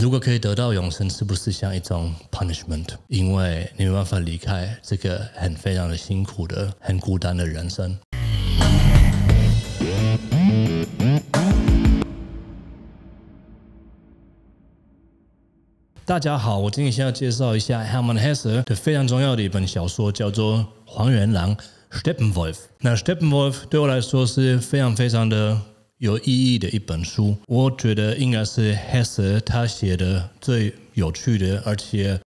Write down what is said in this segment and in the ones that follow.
如果可以得到永生，是不是像一种 punishment？因为你没办法离开这个很非常的辛苦的、很孤单的人生。大家好，我今天先要介绍一下 h e r m a n Hesse 的非常重要的一本小说，叫做《黄原狼》（Steppenwolf）。那 Steppenwolf 对我来说是非常非常的。有意义的一本书，我觉得应该是 Hesse 他写的最有趣的，而且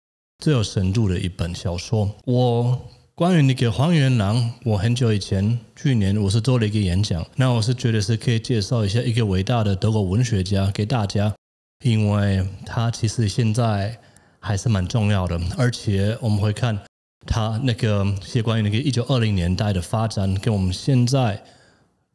最有深度的一本小说。我关于那个《黄原狼》，我很久以前，去年我是做了一个演讲，那我是觉得是可以介绍一下一个伟大的德国文学家给大家，因为他其实现在还是蛮重要的，而且我们会看他那个写关于那个一九二零年代的发展，跟我们现在。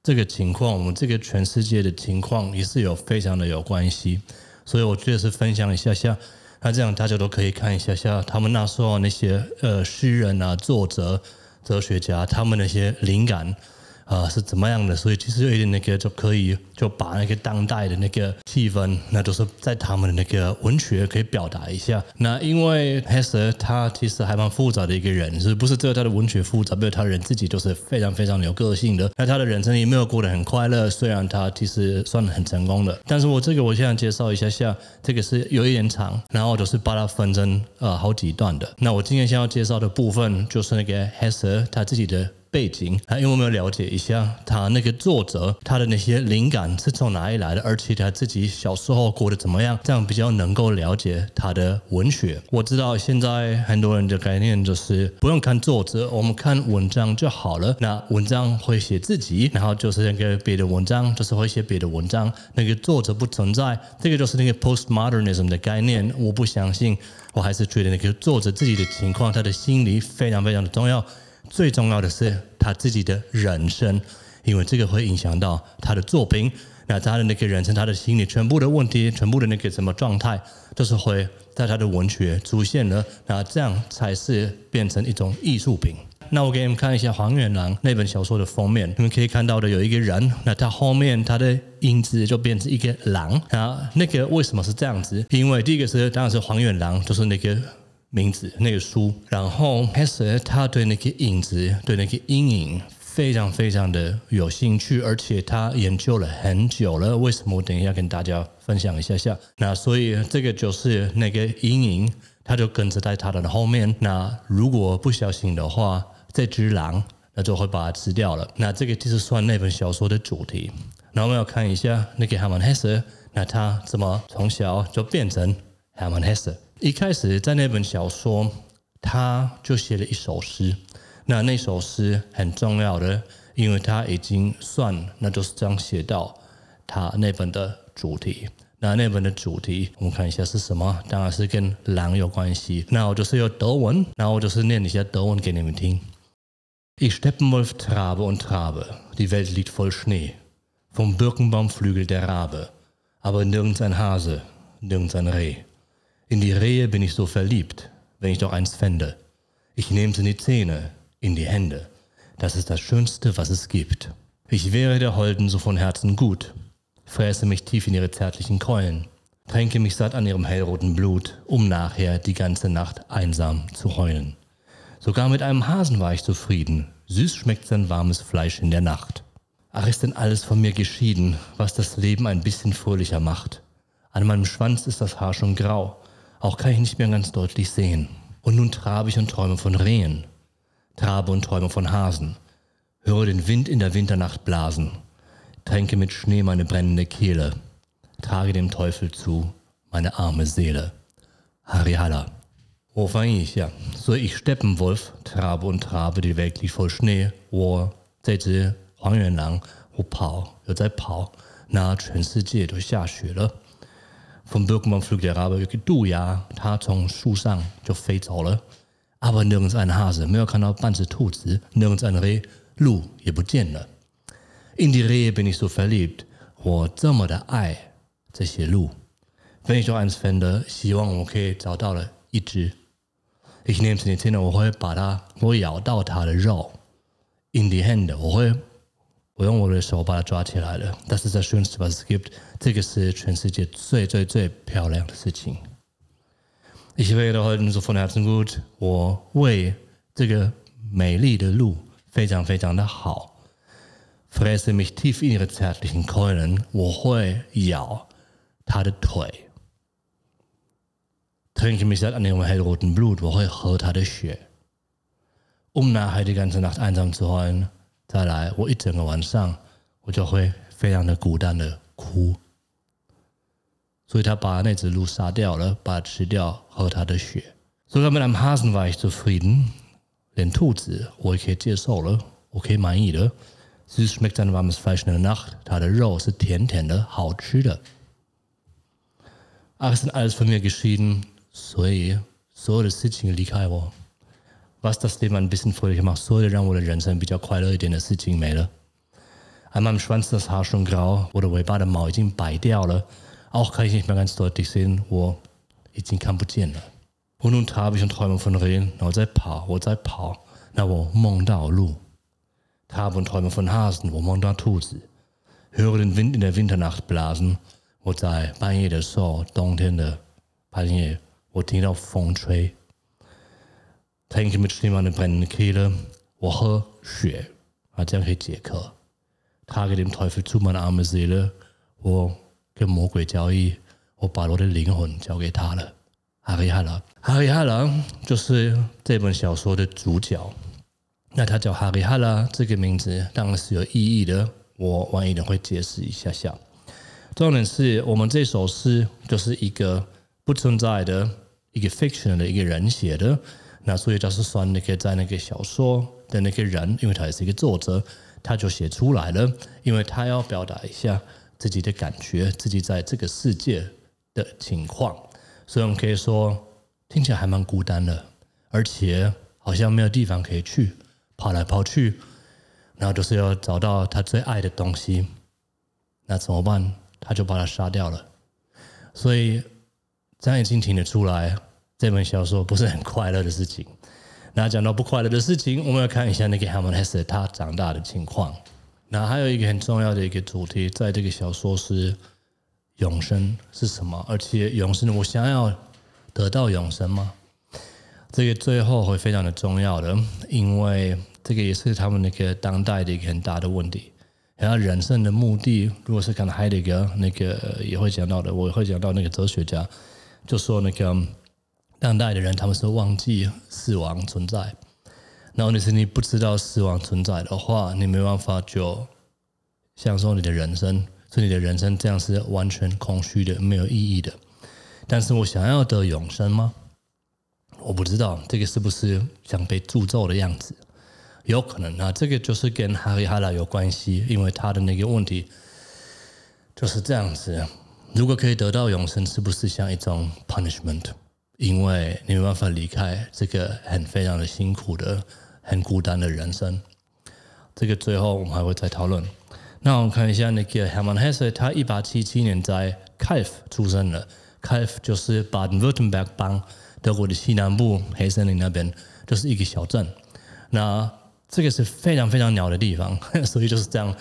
这个情况，我们这个全世界的情况也是有非常的有关系，所以我觉得是分享一下下，那这样大家都可以看一下下他们那时候那些呃诗人啊、作者、哲学家他们那些灵感。啊，是怎么样的？所以其实有一点那个就可以就把那个当代的那个气氛，那都是在他们的那个文学可以表达一下。那因为 Hesse 他其实还蛮复杂的一个人，是不是只有他的文学复杂，没有他人自己都是非常非常有个性的。那他的人生也没有过得很快乐，虽然他其实算很成功的。但是我这个我现在介绍一下，像这个是有一点长，然后就是把它分成呃好几段的。那我今天先要介绍的部分就是那个 Hesse 他自己的。背景，还因为我们要了解一下他那个作者，他的那些灵感是从哪里来的，而且他自己小时候过得怎么样，这样比较能够了解他的文学。我知道现在很多人的概念就是不用看作者，我们看文章就好了。那文章会写自己，然后就是那个别的文章就是会写别的文章，那个作者不存在，这个就是那个 postmodernism 的概念。我不相信，我还是觉得那个作者自己的情况，他的心理非常非常的重要。最重要的是他自己的人生，因为这个会影响到他的作品。那他的那个人生，他的心理全部的问题，全部的那个什么状态，都是会在他的文学出现了。那这样才是变成一种艺术品。那我给你们看一下黄远郎那本小说的封面，你们可以看到的有一个人，那他后面他的影子就变成一个狼啊。那个为什么是这样子？因为第一个是当然是黄远郎，就是那个。名字那个书，然后 Hesse 他对那个影子，对那个阴影非常非常的有兴趣，而且他研究了很久了。为什么？我等一下跟大家分享一下下。那所以这个就是那个阴影，他就跟着在他的后面。那如果不小心的话，这只狼那就会把他吃掉了。那这个就是算那本小说的主题。那我们要看一下那个海曼 Hesse，那他怎么从小就变成海曼 Hesse？一开始在那本小说，他就写了一首诗。那那首诗很重要的，因为他已经算那就是这样写到他那本的主题。那那本的主题，我们看一下是什么？当然是跟狼有关系。那我就是有德文，那我就是念一下德文给你们听。ist c h e steppen Wolf, Trabe und Trabe, die Welt liegt voll Schnee. vom Birkenbaum flügelt der Raben, aber nirgends ein Hase, nirgends ein Reh. In die Rehe bin ich so verliebt, wenn ich doch eins fände. Ich nehm's in die Zähne, in die Hände. Das ist das Schönste, was es gibt. Ich wäre der Holden so von Herzen gut, fräße mich tief in ihre zärtlichen Keulen, tränke mich satt an ihrem hellroten Blut, um nachher die ganze Nacht einsam zu heulen. Sogar mit einem Hasen war ich zufrieden, süß schmeckt sein warmes Fleisch in der Nacht. Ach, ist denn alles von mir geschieden, was das Leben ein bisschen fröhlicher macht. An meinem Schwanz ist das Haar schon grau, auch kann ich nicht mehr ganz deutlich sehen. Und nun trabe ich und träume von Rehen, trabe und träume von Hasen, höre den Wind in der Winternacht blasen, tränke mit Schnee meine brennende Kehle, trage dem Teufel zu meine arme Seele. Harihalla. Wo oh, fange ich? Ja. So ich Steppenwolf, trabe und trabe, die Welt liegt voll Schnee, War, Zähze, Huang Yuan Lang, Wo Pao, Pao, Na, Jahrschüler vom Birkenbaum flog der Rabe, du ja, Tatong, Shusang, jo Feitolle. Aber nirgends ein Hase, mehr kann auch Banze, Tutsi, nirgends ein Reh, Lu, je Butienne. In die Rehe bin ich so verliebt, wo zimmer der Ei, zäche Lu. Wenn ich doch eins fände, Xiwang, okay, zau dao le, ichi. Ich nehm's in die Zähne, wo heu, bada, wo yao dao ta de Rau. In die Hände, wo heu, 我用我的手把它抓起来了，das ist das Schönste, was es gibt。这个是全世界最最最漂亮的事情。Ich werde heute so von Herzen gut，我为这个美丽的路非常非常的好。Fresse mich tief in ihre zärtlichen Keulen，我会咬她的腿。Trinke mich satt an ihrem hellroten Blut，我会喝她的血。Um nachher die ganze Nacht einsam zu heulen。再来，我一整个晚上我就会非常的孤单的哭。所以他把那只鹿杀掉了，把它吃掉，喝它的血。Sogar mit einem Hasen war ich zufrieden. Den Tutsi, okay, Tiersohle, okay, mein Maide. Süß schmeckt sein warmes Fleisch in der Nacht. der Rose, ist Tientende, Haut Schüde. Ach, es sind alles von mir geschieden. Sui, so das Sitching Likaiwo was das Leben ein bisschen fröhlicher macht. der ein bisschen in An meinem Schwanz das Haar schon grau oder bei der Mauer ist bei der oder auch kann ich nicht mehr ganz deutlich sehen, wo ich ihn kamputieren will. Und nun habe ich und träume von Rehen, na sei Paar, wo sei Paar, na wo Mong Dao Lu. Tabe und träume von Hasen, wo Mong Da Tuzi. Höre den Wind in der Winternacht blasen, wo sei Banye de So, Dong Tende, Banye, wo Ting Dao Feng Chui. Drink mit Schnee meine brennende Kehle, Woche schön hat er Rhetierker. Trage dem Teufel zu, meine arme Seele. Oh, 跟魔鬼交易，我把我的灵魂交给他了。哈里哈拉，哈里哈拉，就是这本小说的主角。那他叫哈里哈拉这个名字当然是有意义的。我晚一点会解释一下下。重点是我们这首诗就是一个不存在的，一个 fiction 的一个人写的。那所以就是算那个在那个小说的那个人，因为他也是一个作者，他就写出来了，因为他要表达一下自己的感觉，自己在这个世界的情况。所以我们可以说，听起来还蛮孤单的，而且好像没有地方可以去，跑来跑去，然后就是要找到他最爱的东西。那怎么办？他就把他杀掉了。所以这样已经听得出来。这本小说不是很快乐的事情。那讲到不快乐的事情，我们要看一下那个 Hamlet 他长大的情况。那还有一个很重要的一个主题，在这个小说是永生是什么？而且永生，我想要得到永生吗？这个最后会非常的重要的，因为这个也是他们那个当代的一个很大的问题。然后人生的目的，如果是看到 h 格那个也会讲到的，我会讲到那个哲学家，就说那个。当代的人，他们是忘记死亡存在。然后，你是你不知道死亡存在的话，你没办法就享受你的人生是你的人生，这样是完全空虚的，没有意义的。但是我想要得永生吗？我不知道这个是不是像被诅咒的样子，有可能啊。这个就是跟哈利·哈拉有关系，因为他的那个问题就是这样子。如果可以得到永生，是不是像一种 punishment？因为你没办法离开这个很非常的辛苦的、很孤单的人生，这个最后我们还会再讨论。那我们看一下那个 Hermann Hesse，他一八七七年在 Kalf 出生了，Kalf 就是 Baden-Württemberg 邦德国的西南部黑森林那边，就是一个小镇。那这个是非常非常鸟的地方，所以就是这样。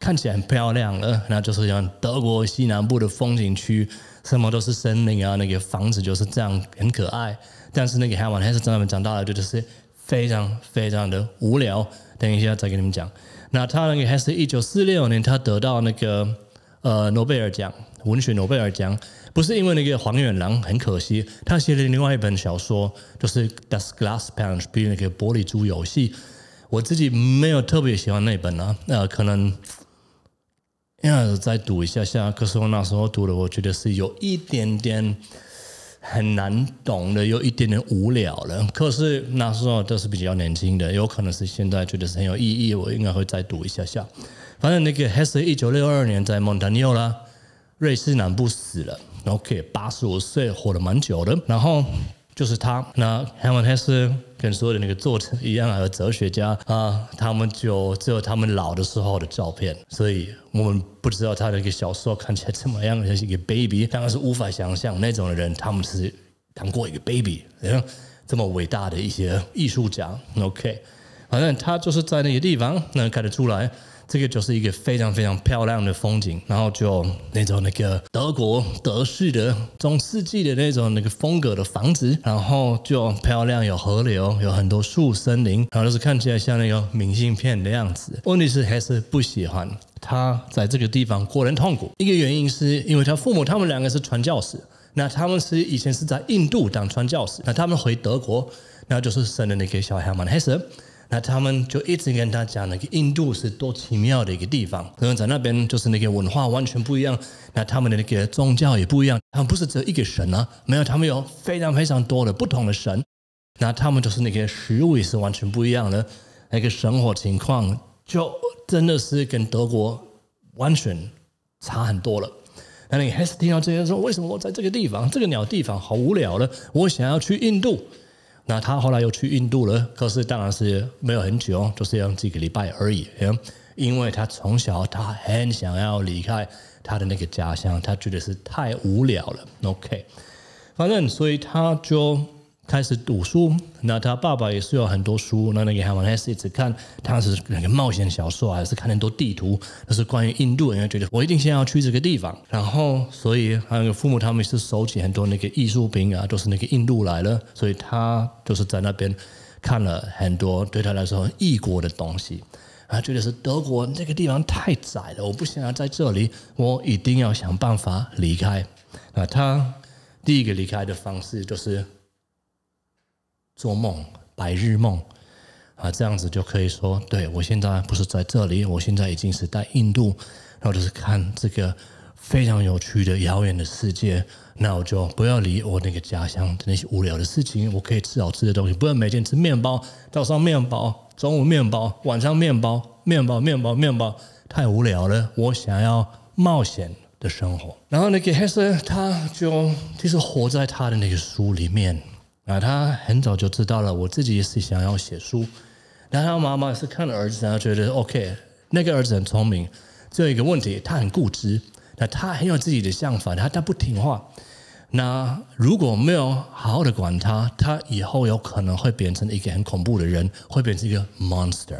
看起来很漂亮了，那就是像德国西南部的风景区，什么都是森林啊，那个房子就是这样，很可爱。但是那个海明威是那边长大了，就是非常非常的无聊。等一下再给你们讲。那他那个还是一九四六年，他得到那个呃诺贝尔奖，文学诺贝尔奖，不是因为那个《黄远郎》，很可惜，他写了另外一本小说，就是《The Glass Punch》，比那个玻璃珠游戏。我自己没有特别喜欢那本啊，呃，可能。应该再读一下下，可是我那时候读的，我觉得是有一点点很难懂的，有一点点无聊了。可是那时候都是比较年轻的，有可能是现在觉得是很有意义，我应该会再读一下下。反正那个 Hess 一九六二年在蒙特尼欧拉瑞士南部死了，然后以八十五岁，活了蛮久的。然后就是他那 Hermann Hess。跟所有的那个作者一样，还有哲学家啊，他们就只有他们老的时候的照片，所以我们不知道他的一个小时候看起来怎么样是一个 baby，当然是无法想象那种的人，他们是当过一个 baby，你这么伟大的一些艺术家，OK，反正他就是在那个地方能看得出来。这个就是一个非常非常漂亮的风景，然后就那种那个德国德式的中世纪的那种那个风格的房子，然后就漂亮，有河流，有很多树森林，然后是看起来像那个明信片的样子。问题是还是不喜欢他在这个地方，果人痛苦。一个原因是因为他父母他们两个是传教士，那他们是以前是在印度当传教士，那他们回德国，那就是生了那个小孩嘛，黑色。那他们就一直跟他讲那个印度是多奇妙的一个地方，可能在那边就是那个文化完全不一样，那他们的那个宗教也不一样，他们不是只有一个神啊，没有，他们有非常非常多的不同的神。那他们就是那个食物也是完全不一样的，那个生活情况就真的是跟德国完全差很多了。那你还是听到这些说，为什么我在这个地方这个鸟地方好无聊了，我想要去印度。那他后来又去印度了，可是当然是没有很久，就是几个礼拜而已。因为他从小他很想要离开他的那个家乡，他觉得是太无聊了。OK，反正所以他就。开始读书，那他爸爸也是有很多书，那那个他们还是一直看，他是那个冒险小说，还是看很多地图，那是关于印度，因为觉得我一定先要去这个地方，然后所以还有个父母他们也是收起很多那个艺术品啊，都是那个印度来了，所以他就是在那边看了很多对他来说异国的东西，他觉得是德国那个地方太窄了，我不想要在这里，我一定要想办法离开。那他第一个离开的方式就是。做梦、白日梦啊，这样子就可以说，对我现在不是在这里，我现在已经是在印度，然后就是看这个非常有趣的遥远的世界。那我就不要理我那个家乡的那些无聊的事情，我可以吃好吃的东西。不要每天吃面包，早上面包，中午面包，晚上面包，面包，面包，面包，太无聊了。我想要冒险的生活。然后那个黑色他就就是活在他的那个书里面。那他很早就知道了，我自己是想要写书。那他妈妈是看了儿子，然后觉得 OK，那个儿子很聪明。只有一个问题，他很固执。那他很有自己的想法，他他不听话。那如果没有好好的管他，他以后有可能会变成一个很恐怖的人，会变成一个 monster。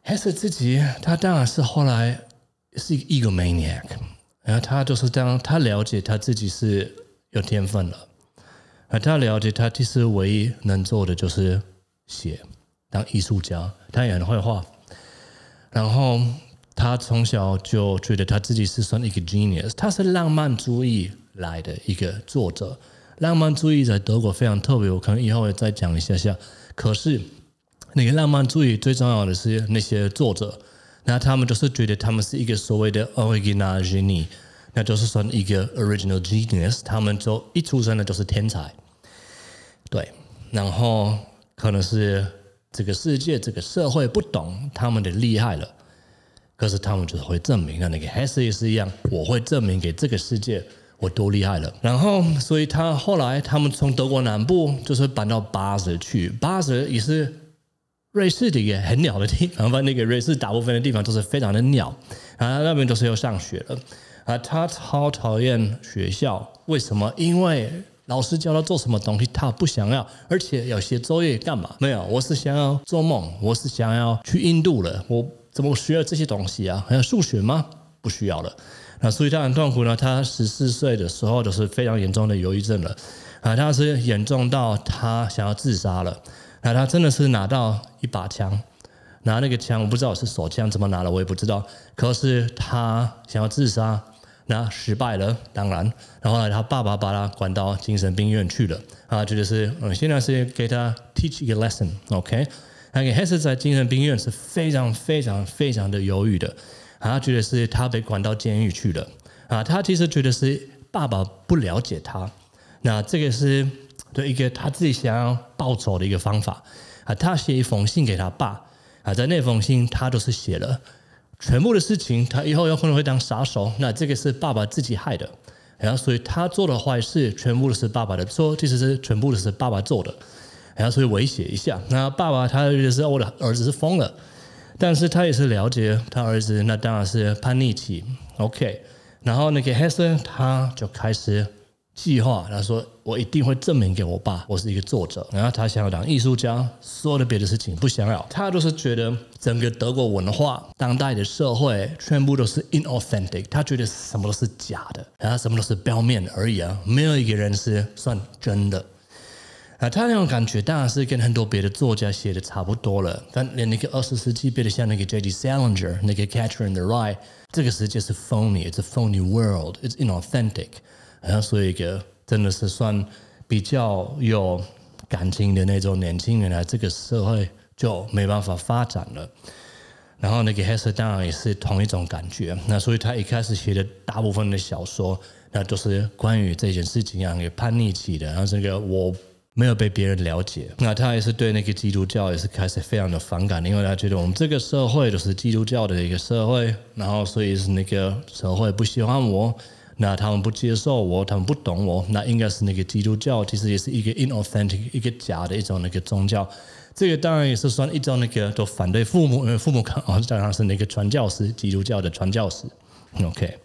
还是自己，他当然是后来是一个 e g o maniac。然后他就是当他了解他自己是有天分了。他了解，他其实唯一能做的就是写，当艺术家，他也很会画。然后他从小就觉得他自己是算一个 genius，他是浪漫主义来的一个作者。浪漫主义在德国非常特别，我可能以后再讲一下下。可是那个浪漫主义最重要的是那些作者，那他们都是觉得他们是一个所谓的 original genius。那就是算一个 original genius，他们就一出生呢就是天才，对，然后可能是这个世界这个社会不懂他们的厉害了，可是他们就是会证明那那个 h e s 也是一样，我会证明给这个世界我多厉害了。然后，所以他后来他们从德国南部就是搬到巴 a 去巴 a 也是瑞士的一个很鸟的地方，因那个瑞士大部分的地方都是非常的鸟然后那边都是要上学了。啊，他超讨厌学校，为什么？因为老师教他做什么东西，他不想要，而且要写作业干嘛？没有，我是想要做梦，我是想要去印度了。我怎么学了这些东西啊？还有数学吗？不需要了。那所以他很痛苦呢。他十四岁的时候就是非常严重的忧郁症了。啊，他是严重到他想要自杀了。那他真的是拿到一把枪，拿那个枪，我不知道是手枪怎么拿的，我也不知道。可是他想要自杀。那失败了，当然。然后呢，他爸爸把他关到精神病院去了啊，觉得是现在是给他 teach 一个 lesson，OK？那 h e i s 在精神病院是非常非常非常的犹豫的啊，觉得是他被关到监狱去了啊，他其实觉得是爸爸不了解他。那这个是对一个他自己想要报仇的一个方法啊，他写一封信给他爸啊，在那封信他就是写了。全部的事情，他以后有可能会当杀手。那这个是爸爸自己害的，然后所以他做的坏事全部都是爸爸的，说其实是全部都是爸爸做的，然后所以威胁一下。那爸爸他就是我的儿子是疯了，但是他也是了解他儿子，那当然是叛逆期。OK，然后那个黑森他就开始。计划，他说：“我一定会证明给我爸，我是一个作者。”然后他想要当艺术家，所有的别的事情不想要。他就是觉得整个德国文化、当代的社会，全部都是 inauthentic。他觉得什么都是假的然后什么都是表面而已啊，没有一个人是算真的啊。他那种感觉当然是跟很多别的作家写的差不多了。但连那个二十世纪别的像那个 J.D. Salinger、那个 Catcher in the Rye，这个世界是 phony，it's a phony world，it's inauthentic。好像是一个真的是算比较有感情的那种年轻人，来这个社会就没办法发展了。然后，那个黑色当然也是同一种感觉。那所以，他一开始写的大部分的小说，那都是关于这件事情啊，给也叛逆期的。然后，这个我没有被别人了解。那他也是对那个基督教也是开始非常的反感，因为他觉得我们这个社会就是基督教的一个社会，然后所以是那个社会不喜欢我。那他们不接受我，他们不懂我，那应该是那个基督教，其实也是一个 in authentic，一个假的一种那个宗教。这个当然也是算一种那个都反对父母，因为父母看哦，实是那个传教士，基督教的传教士。OK，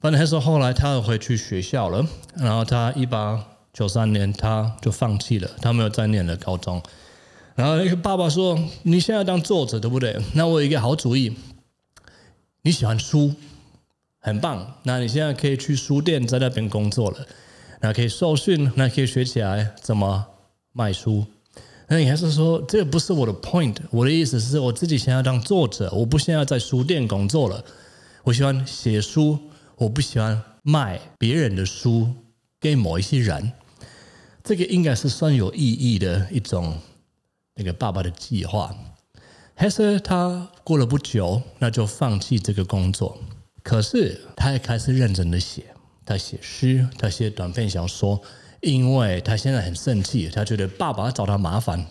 反正他说后来他回去学校了，然后他一八九三年他就放弃了，他没有再念了高中。然后那个爸爸说：“你现在当作者对不对？那我有一个好主意，你喜欢书。”很棒，那你现在可以去书店在那边工作了，那可以受训，那可以学起来怎么卖书。那你还是说这个不是我的 point，我的意思是，我自己想要当作者，我不想要在书店工作了，我喜欢写书，我不喜欢卖别人的书给某一些人。这个应该是算有意义的一种那个爸爸的计划。还是他过了不久，那就放弃这个工作。可是，他也开始认真的写，他写诗，他写短篇小说，因为他现在很生气，他觉得爸爸找他麻烦，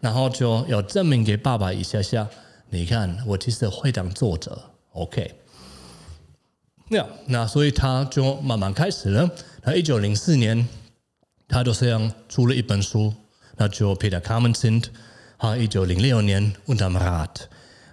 然后就要证明给爸爸一下下，你看，我其实会当作者，OK。那那，所以他就慢慢开始了。那一九零四年，他就是这样出了一本书，那就 Peter c o m m e n s t e i n 和一九零六年 Unterm a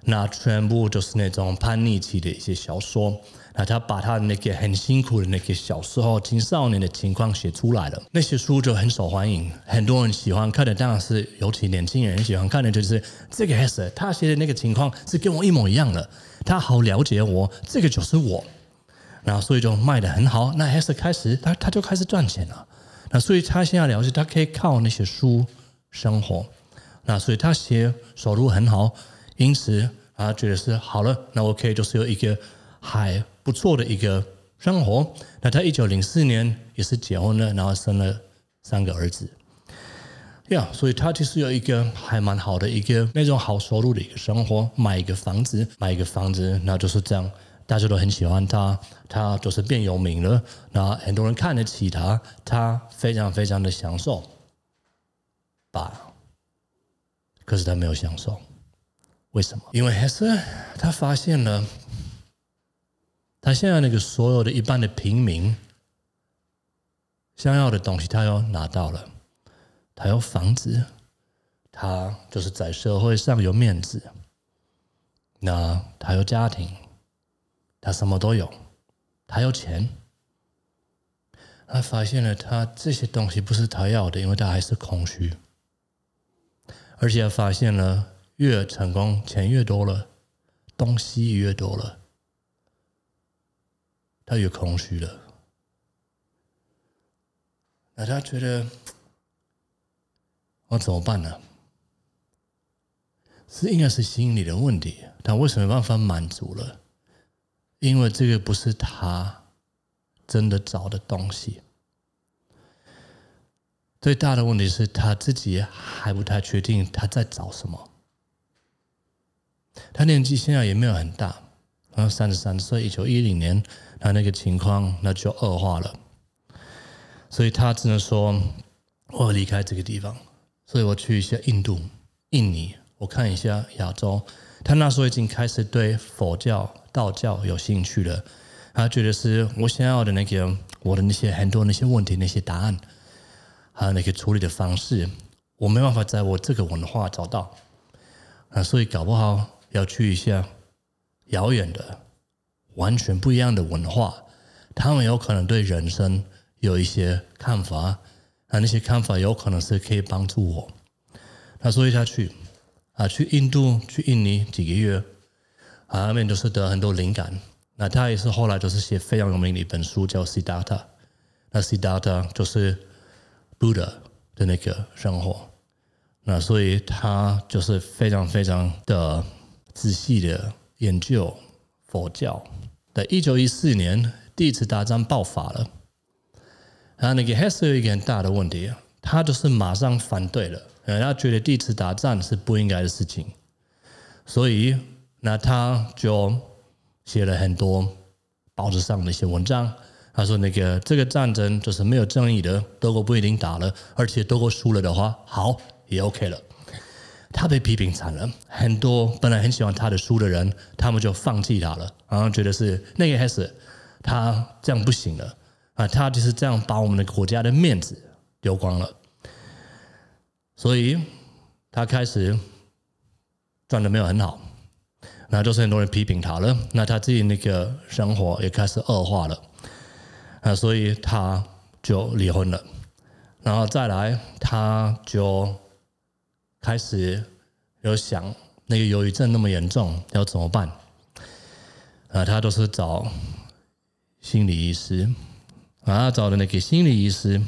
那全部就是那种叛逆期的一些小说，那他把他那个很辛苦的那个小时候青少年的情况写出来了，那些书就很受欢迎，很多人喜欢看的，当然是尤其年轻人喜欢看的，就是这个 S 他写的那个情况是跟我一模一样的，他好了解我，这个就是我，那所以就卖的很好，那 S 开始他他就开始赚钱了，那所以他现在了解他可以靠那些书生活，那所以他写收入很好，因此。啊，觉得是好了，那我可以就是有一个还不错的一个生活。那他一九零四年也是结婚了，然后生了三个儿子。Yeah，所以他就是有一个还蛮好的一个那种好收入的一个生活，买一个房子，买一个房子，那就是这样。大家都很喜欢他，他就是变有名了，那很多人看得起他，他非常非常的享受。吧，可是他没有享受。为什么？因为 Hester 他发现了，他现在那个所有的一般的平民想要的东西，他要拿到了，他有房子，他就是在社会上有面子，那他有家庭，他什么都有，他有钱，他发现了，他这些东西不是他要的，因为他还是空虚，而且他发现了。越成功，钱越多了，东西越多了，他越空虚了。那他觉得我怎么办呢？是应该是心理的问题。他为什么没办法满足了？因为这个不是他真的找的东西。最大的问题是，他自己还不太确定他在找什么。他年纪现在也没有很大，然后三十三岁，一九一零年，他那个情况那就恶化了，所以他只能说我要离开这个地方，所以我去一下印度、印尼，我看一下亚洲。他那时候已经开始对佛教、道教有兴趣了，他觉得是我想要的那个我的那些很多那些问题那些答案，还有那个处理的方式，我没办法在我这个文化找到，啊，所以搞不好。要去一下遥远的、完全不一样的文化，他们有可能对人生有一些看法，那那些看法有可能是可以帮助我。那所以下去啊，去印度、去印尼几个月，那面就是得很多灵感。那他也是后来就是写非常有名的一本书，叫《Siddhartha》。那《Siddhartha》就是 Buddha 的那个生活。那所以他就是非常非常的。仔细的研究佛教。在一九一四年，第一次大战爆发了。然后那个还是有一个很大的问题，他就是马上反对了，他觉得第一次大战是不应该的事情，所以那他就写了很多报纸上的一些文章。他说那个这个战争就是没有正义的，德国不一定打了，而且德国输了的话，好也 OK 了。他被批评惨了很多，本来很喜欢他的书的人，他们就放弃他了，然后觉得是那个开始，他这样不行了啊，他就是这样把我们的国家的面子丢光了，所以他开始赚的没有很好，那就是很多人批评他了，那他自己那个生活也开始恶化了啊，所以他就离婚了，然后再来他就。开始有想那个忧郁症那么严重要怎么办？啊，他都是找心理医师啊，找的那个心理医师。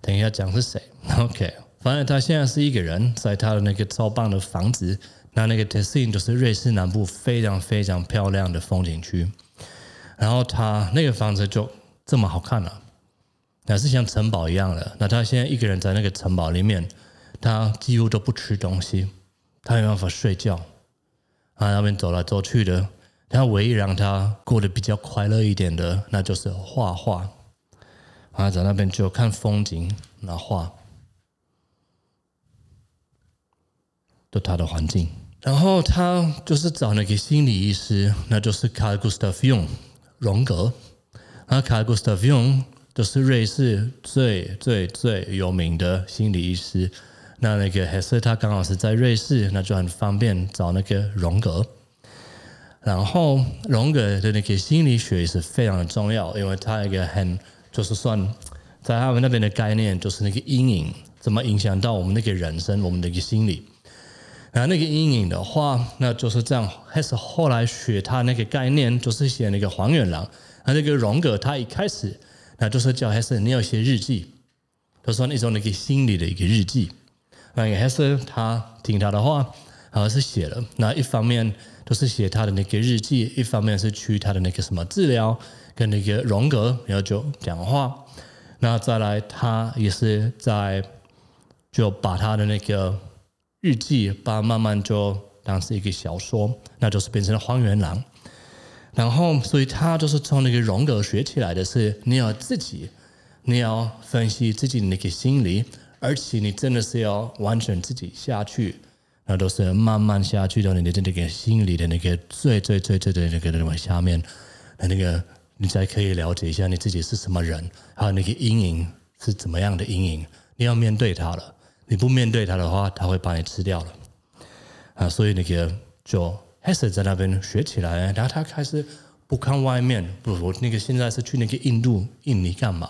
等一下讲是谁？OK，反正他现在是一个人在他的那个超棒的房子，那那个 Tessin 就是瑞士南部非常非常漂亮的风景区。然后他那个房子就这么好看了，那是像城堡一样的。那他现在一个人在那个城堡里面。他几乎都不吃东西，他没办法睡觉，啊，那边走来走去的。他唯一让他过得比较快乐一点的，那就是画画。啊，在那边就看风景，然后画，就他的环境。然后他就是找那个心理医师，那就是卡尔·古斯塔夫·荣格，啊，卡尔·古斯塔夫·荣就是瑞士最最最有名的心理医师。那那个海瑟他刚好是在瑞士，那就很方便找那个荣格。然后荣格的那个心理学也是非常的重要，因为他一个很就是算在他们那边的概念，就是那个阴影怎么影响到我们那个人生，我们的一个心理。然后那个阴影的话，那就是这样。还是后来学他那个概念，就是写那个黄远郎。那那个荣格他一开始，那就是叫还是你有写日记，他说那种那个心理的一个日记。那还是他听他的话，然后是写了。那一方面都是写他的那个日记，一方面是去他的那个什么治疗跟那个荣格，然后就讲话。那再来，他也是在就把他的那个日记，把慢慢就当是一个小说，那就是变成了《荒原狼》。然后，所以他就是从那个荣格学起来的是，你要自己，你要分析自己的那个心理。而且你真的是要完全自己下去，那都是慢慢下去到你的那个心里的那个最最最最的那个那个下面，那那个你才可以了解一下你自己是什么人，还有那个阴影是怎么样的阴影，你要面对他了。你不面对他的话，他会把你吃掉了。啊，所以那个就 Hass 在那边学起来，然后他开始不看外面，不，那个现在是去那个印度、印尼干嘛？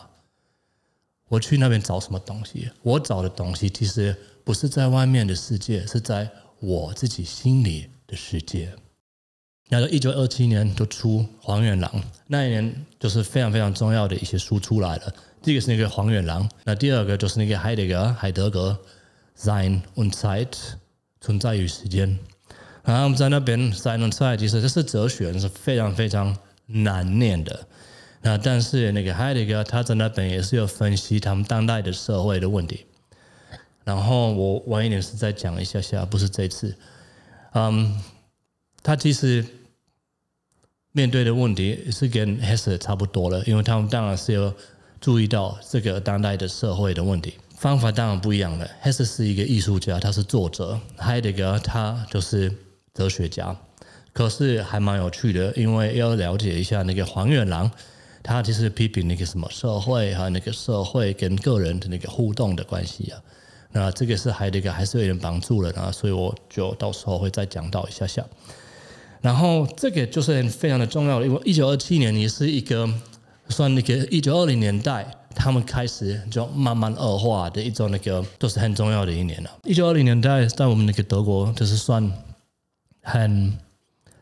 我去那边找什么东西？我找的东西其实不是在外面的世界，是在我自己心里的世界。那个一九二七年就出黄远郎，那一年就是非常非常重要的一些书出来了。第一个是那个黄远郎，那第二个就是那个海德格海德格 sein und zeit 存在于时间》，然我们那边 s e i n und zeit”，其实这是哲学，是非常非常难念的。那但是那个海德格他在那边也是有分析他们当代的社会的问题，然后我晚一点是再讲一下下，不是这次，嗯，他其实面对的问题是跟黑瑟差不多了，因为他们当然是要注意到这个当代的社会的问题，方法当然不一样了。黑瑟是一个艺术家，他是作者，海德格他就是哲学家，可是还蛮有趣的，因为要了解一下那个黄月郎。他就是批评那个什么社会有那个社会跟个人的那个互动的关系啊。那这个是还有一个还是有点帮助了啊，所以我就到时候会再讲到一下下。然后这个就是非常的重要因为一九二七年，也是一个算那个一九二零年代，他们开始就慢慢恶化的一种那个都是很重要的一年了。一九二零年代在我们那个德国，就是算很。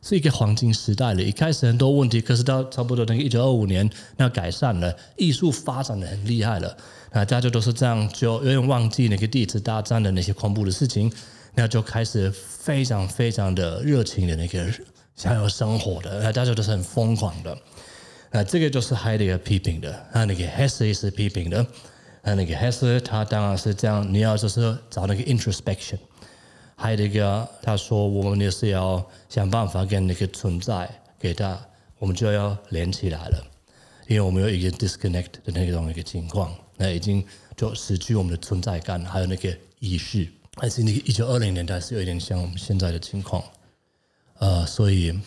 是一个黄金时代了，一开始很多问题，可是到差不多那个一九二五年，那改善了，艺术发展的很厉害了。那大家都是这样，就有点忘记那个第一次大战的那些恐怖的事情，那就开始非常非常的热情的那个想要生活的，那大家都是很疯狂的。那这个就是海德批评的，那那个黑斯也是批评的，那那个黑斯他当然是这样，你要就是找那个 introspection。还有一个，他说我们也是要想办法跟那个存在给他，我们就要连起来了，因为我们有一个 disconnect 的那种一个情况，那已经就失去我们的存在感，还有那个仪式，还是那个一九二零年代是有点像我们现在的情况，呃，所以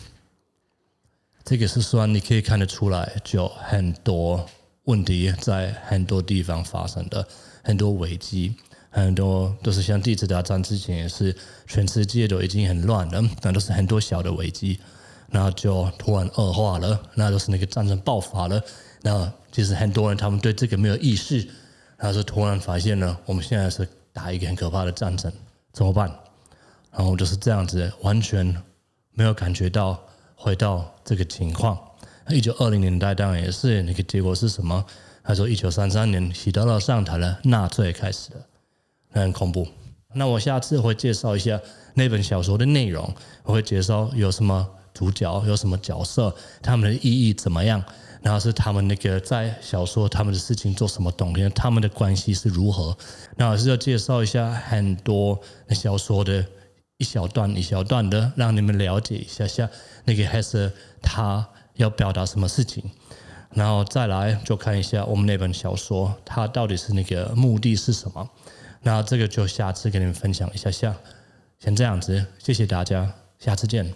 这个是说你可以看得出来，就很多问题在很多地方发生的很多危机。很多都是像第一次打仗之前，也是全世界都已经很乱了，那都是很多小的危机，然后就突然恶化了，那都是那个战争爆发了。那其实很多人他们对这个没有意识，然后就突然发现了我们现在是打一个很可怕的战争，怎么办？然后就是这样子，完全没有感觉到回到这个情况。一九二零年代当然也是那个结果是什么？他说一九三三年希特勒上台了，纳粹开始了。很恐怖。那我下次会介绍一下那本小说的内容，我会介绍有什么主角，有什么角色，他们的意义怎么样。然后是他们那个在小说他们的事情做什么东西，他们的关系是如何。那老师要介绍一下很多小说的一小段一小段的，让你们了解一下下那个黑色他要表达什么事情。然后再来就看一下我们那本小说它到底是那个目的是什么。那这个就下次跟你们分享一下下，先这样子，谢谢大家，下次见。